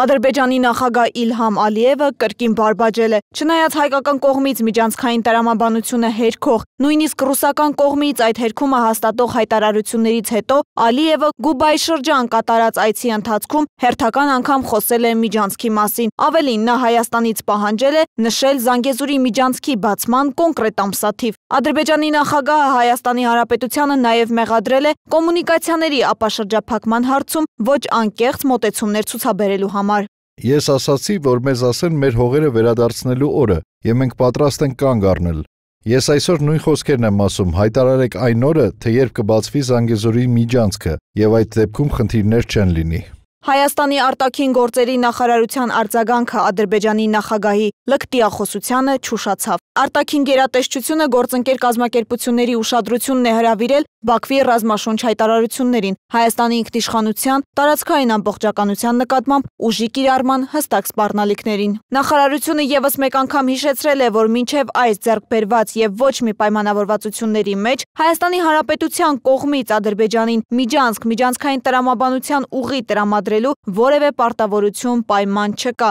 Ադրբեջանի նախագահ Իլհամ Ալիևը կրկին բարբաջել է։ Չնայած հայկական կողմից միջանցքային տրամաբանությունը հերքող, նույնիսկ ռուսական կողմից այդ հերքումը հաստատող հայտարարություններից հետո Ալիևը Գուբայի շրջան կատարած այցի ընթացքում հերթական անգամ խոսել է միջանցքի մասին։ Ավելին նա Հայաստանից պահանջել է նշել Զանգեզուրի միջանցքի բացման կոնկրետ ամսաթիվ։ Ադրբեջանի նախագահը Հայաստանի Հանրապետությանը նաև մեղադրել է կոմունիկացիաների ապաշրջափակման հարցում ոչ անկեղծ մոտեցումներ ցուցաբերելու համար համար։ Ես ասացի, որ մեզ ասեն մեր հողերը վերադարձնելու օրը, եւ մենք պատրաստ ենք կանգ առնել։ Ես այսօր նույն խոսքերն եմ ասում, հայտարարեք այն օրը, թե երբ կբացվի Զանգեզորի միջանցքը, եւ այդ դեպքում խնդիրներ չեն լինի։ Հայաստանի արտաքին գործերի նախարարության արձագանքը Ադրբեջանի նախագահի լկտիախոսությանը չուշացավ։ Արտաքին գերատեսչությունը գործընկեր կազմակերպությունների ուշադրությունն է հրավիրել Բաքվի ռազմաշունչ հայտարարություններին, Հայաստանի ինքնիշխանության, տարածքային ամբողջականության նկատմամբ ուժի կիրառման հստակ սպառնալիքներին։ Նախարարությունը եւս մեկ անգամ հիշեցրել է, որ մինչև այս ձեռքբերված եւ ոչ մի պայմանավորվածությունների մեջ Հայաստանի Հանրապետության կողմից Ադրբեջանին Միջանցք միջանցքային տրամաբանության ուղի տրամադրելու որևէ պարտավորություն պայման չկա,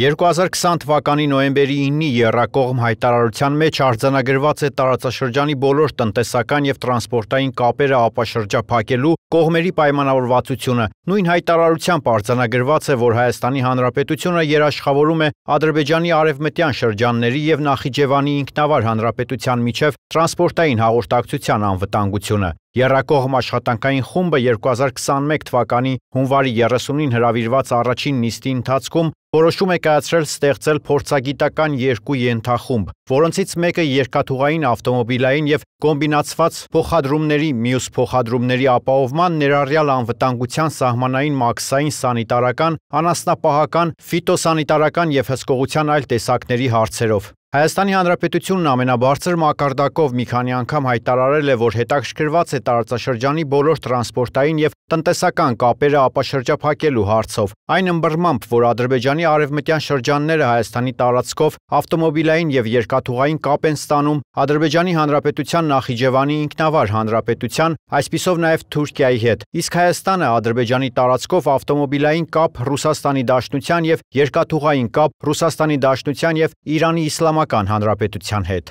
2020 թվականի նոյեմբերի 9-ի եռակողմ հայտարարության մեջ արձանագրված է տարածաշրջանի բոլոր տնտեսական եւ տրանսպորտային կապերը ապաշրջափակելու կողմերի պայմանավորվածությունը։ Նույն հայտարարությամբ արձանագրված է, որ Հայաստանի Հանրապետությունը երաշխավորում է Ադրբեջանի արևմտյան շրջանների եւ Նախիջևանի ինքնավար հանրապետության միջև տրանսպորտային հաղորդակցության անվտանգությունը։ Եռակողմ աշխատանքային խումբը 2021 թվականի հունվարի 30-ին հրավիրված առաջին նիստի ընթացքում որոշում է կայացրել ստեղծել փորձագիտական երկու ենթախումբ, որոնցից մեկը երկաթուղային ավտոմոբիլային եւ կոմբինացված փոխադրումների մյուս փոխադրումների ապահովման ներառյալ անվտանգության սահմանային մաքսային սանիտարական, անասնապահական, ֆիտոսանիտարական եւ հսկողության այլ տեսակների հարցերով։ Հայաստանի Հանրապետությունն ամենաբարձր մակարդակով մի քանի անգամ հայտարարել է, որ հետաքրքրված է տարածաշրջանի բոլոր տրանսպորտային եւ տնտեսական կապերը ապաշրջափակելու հարցով։ Այն ըմբռնմամբ, որ Ադրբեջանի արևմտյան շրջանները Հայաստանի տարածքով ավտոմոբիլային եւ երկաթուղային կապ են ստանում, Ադրբեջանի Հանրապետության Նախիջևանի ինքնավար հանրապետության, այսписով նաեւ Թուրքիայի հետ։ Իսկ Հայաստանը Ադրբեջանի տարածքով ավտոմոբիլային կապ Ռուսաստանի Դաշնության եւ երկաթուղային կապ Ռուսաստանի Դաշնության եւ Իրանի Իսլամական Իսլամական Հանրապետության հետ։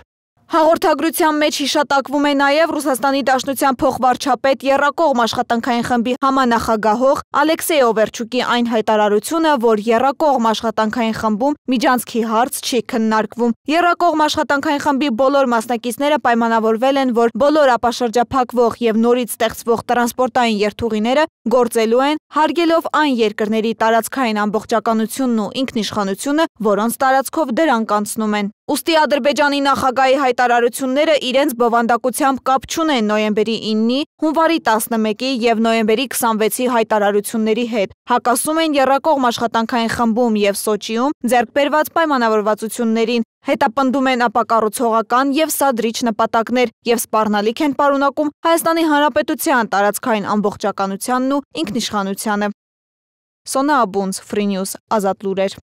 Հաղորդագրության մեջ հիշատակվում է նաև Ռուսաստանի Դաշնության փոխվարչապետ Եռակողմ աշխատանքային խմբի համանախագահող Ալեքսեյ Օվերչուկի այն հայտարարությունը, որ Եռակողմ աշխատանքային խմբում միջանցքի հարց չի քննարկվում։ Եռակողմ աշխատանքային խմբի բոլոր մասնակիցները պայմանավորվել են, որ բոլոր ապաշրջափակվող եւ նորից ստեղծվող տրանսպորտային երթուղիները գործելու են, հարգելով այն երկրների տարածքային ամբողջականությունն ու ինքնիշխանությունը, որոնց տարածքով դրանք անցնում են։ Ոստի Ադրբեջանի նախագահի հայտարարությունները իրենց բովանդակությամբ կապ չունեն նոյեմբերի 9-ի, հունվարի 11-ի եւ նոյեմբերի 26-ի հայտարարությունների հետ։ Հակասում են Եռակողմ աշխատանքային խմբում եւ Սոչիում ձեռքբերված պայմանավորվածություններին, հետապնդում են ապակառուցողական եւ սադրիչ նպատակներ եւ սպառնալիք են պարունակում Հայաստանի Հանրապետության տարածքային ամբողջականությանն ու ինքնիշխանությանը։ Սոնա Աբունց, Free News, Ազատ լուրեր։